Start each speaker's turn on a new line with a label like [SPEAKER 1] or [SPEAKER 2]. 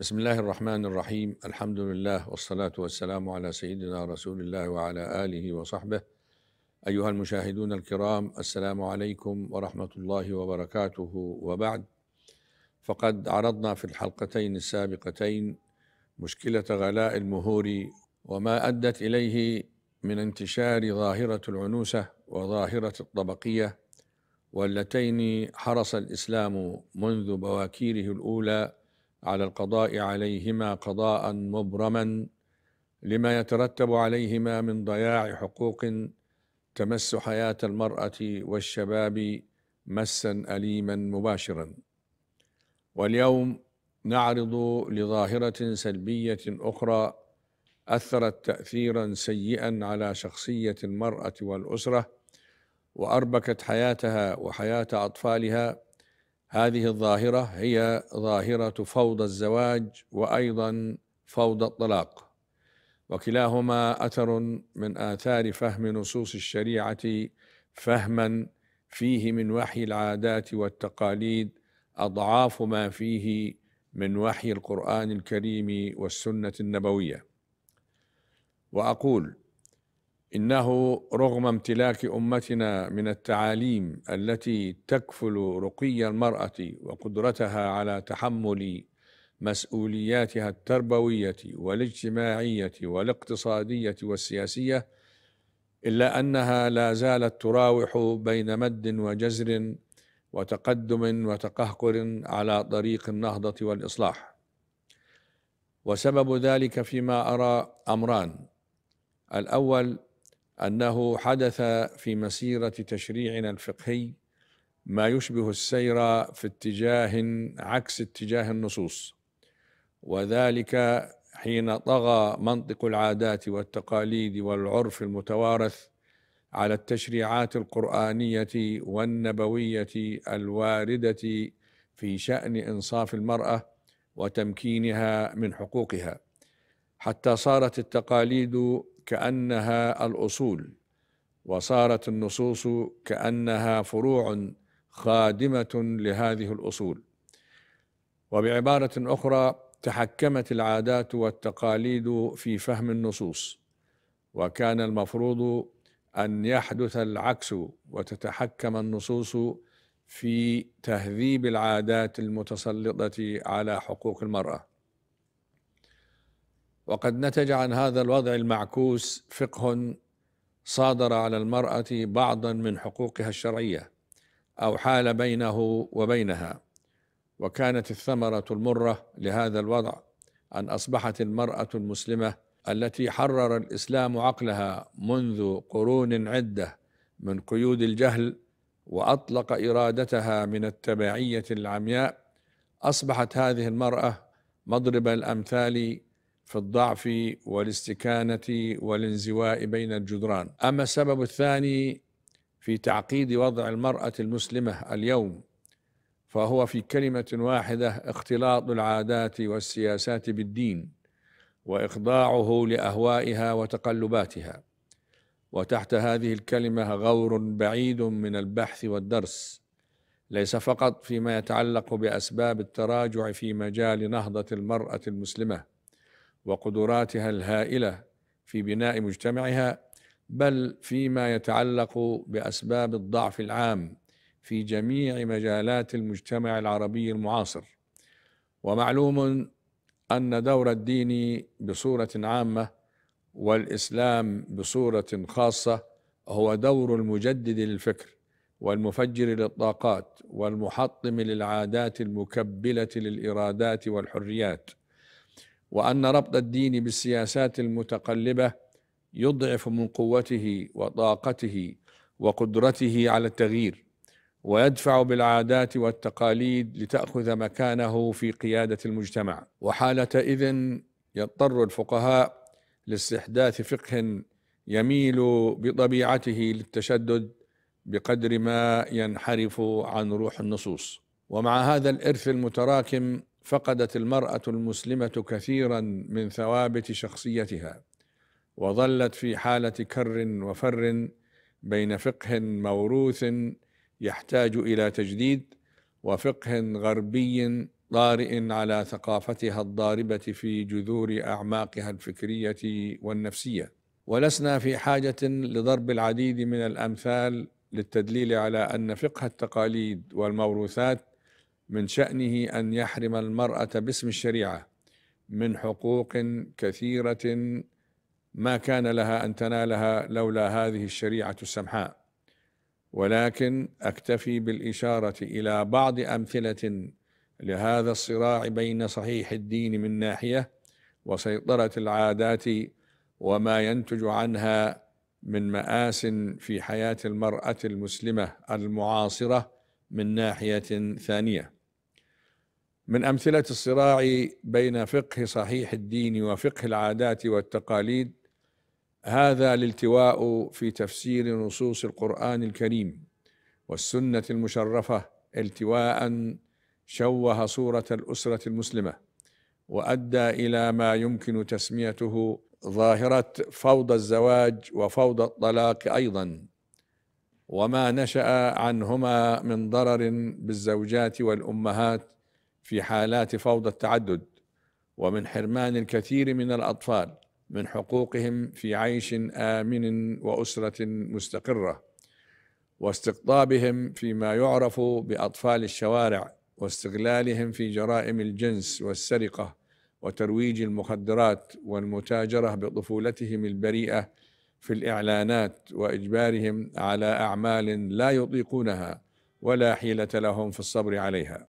[SPEAKER 1] بسم الله الرحمن الرحيم الحمد لله والصلاة والسلام على سيدنا رسول الله وعلى آله وصحبه أيها المشاهدون الكرام السلام عليكم ورحمة الله وبركاته وبعد فقد عرضنا في الحلقتين السابقتين مشكلة غلاء المهور وما أدت إليه من انتشار ظاهرة العنوسة وظاهرة الطبقية واللتين حرص الإسلام منذ بواكيره الأولى على القضاء عليهما قضاء مبرما لما يترتب عليهما من ضياع حقوق تمس حياه المراه والشباب مسا اليما مباشرا واليوم نعرض لظاهره سلبيه اخرى اثرت تاثيرا سيئا على شخصيه المراه والاسره واربكت حياتها وحياه اطفالها هذه الظاهرة هي ظاهرة فوضى الزواج وأيضا فوضى الطلاق وكلاهما أثر من آثار فهم نصوص الشريعة فهما فيه من وحي العادات والتقاليد أضعاف ما فيه من وحي القرآن الكريم والسنة النبوية وأقول انه رغم امتلاك امتنا من التعاليم التي تكفل رقي المراه وقدرتها على تحمل مسؤولياتها التربويه والاجتماعيه والاقتصاديه والسياسيه الا انها لا زالت تراوح بين مد وجزر وتقدم وتقهقر على طريق النهضه والاصلاح وسبب ذلك فيما ارى امران الاول أنه حدث في مسيرة تشريعنا الفقهي ما يشبه السير في اتجاه عكس اتجاه النصوص وذلك حين طغى منطق العادات والتقاليد والعرف المتوارث على التشريعات القرآنية والنبوية الواردة في شأن إنصاف المرأة وتمكينها من حقوقها حتى صارت التقاليد كانها الاصول وصارت النصوص كانها فروع خادمه لهذه الاصول وبعباره اخرى تحكمت العادات والتقاليد في فهم النصوص وكان المفروض ان يحدث العكس وتتحكم النصوص في تهذيب العادات المتسلطه على حقوق المراه وقد نتج عن هذا الوضع المعكوس فقه صادر على المرأة بعضا من حقوقها الشرعية أو حال بينه وبينها وكانت الثمرة المرة لهذا الوضع أن أصبحت المرأة المسلمة التي حرر الإسلام عقلها منذ قرون عدة من قيود الجهل وأطلق إرادتها من التبعية العمياء أصبحت هذه المرأة مضرب الأمثال في الضعف والاستكانة والانزواء بين الجدران أما السبب الثاني في تعقيد وضع المرأة المسلمة اليوم فهو في كلمة واحدة اختلاط العادات والسياسات بالدين وإخضاعه لأهوائها وتقلباتها وتحت هذه الكلمة غور بعيد من البحث والدرس ليس فقط فيما يتعلق بأسباب التراجع في مجال نهضة المرأة المسلمة وقدراتها الهائله في بناء مجتمعها بل فيما يتعلق باسباب الضعف العام في جميع مجالات المجتمع العربي المعاصر ومعلوم ان دور الدين بصوره عامه والاسلام بصوره خاصه هو دور المجدد للفكر والمفجر للطاقات والمحطم للعادات المكبله للارادات والحريات وأن ربط الدين بالسياسات المتقلبة يضعف من قوته وطاقته وقدرته على التغيير ويدفع بالعادات والتقاليد لتأخذ مكانه في قيادة المجتمع وحاله اذن يضطر الفقهاء لاستحداث فقه يميل بطبيعته للتشدد بقدر ما ينحرف عن روح النصوص ومع هذا الإرث المتراكم فقدت المرأة المسلمة كثيرا من ثوابت شخصيتها وظلت في حالة كر وفر بين فقه موروث يحتاج إلى تجديد وفقه غربي طارئ على ثقافتها الضاربة في جذور أعماقها الفكرية والنفسية ولسنا في حاجة لضرب العديد من الأمثال للتدليل على أن فقه التقاليد والموروثات من شأنه أن يحرم المرأة باسم الشريعة من حقوق كثيرة ما كان لها أن تنالها لولا هذه الشريعة السمحاء ولكن أكتفي بالإشارة إلى بعض أمثلة لهذا الصراع بين صحيح الدين من ناحية وسيطرة العادات وما ينتج عنها من مآس في حياة المرأة المسلمة المعاصرة من ناحية ثانية من أمثلة الصراع بين فقه صحيح الدين وفقه العادات والتقاليد هذا الالتواء في تفسير نصوص القرآن الكريم والسنة المشرفة التواء شوه صورة الأسرة المسلمة وأدى إلى ما يمكن تسميته ظاهرة فوضى الزواج وفوضى الطلاق أيضا وما نشأ عنهما من ضرر بالزوجات والأمهات في حالات فوضى التعدد ومن حرمان الكثير من الأطفال من حقوقهم في عيش آمن وأسرة مستقرة واستقطابهم فيما يعرف بأطفال الشوارع واستغلالهم في جرائم الجنس والسرقة وترويج المخدرات والمتاجرة بطفولتهم البريئة في الإعلانات وإجبارهم على أعمال لا يطيقونها ولا حيلة لهم في الصبر عليها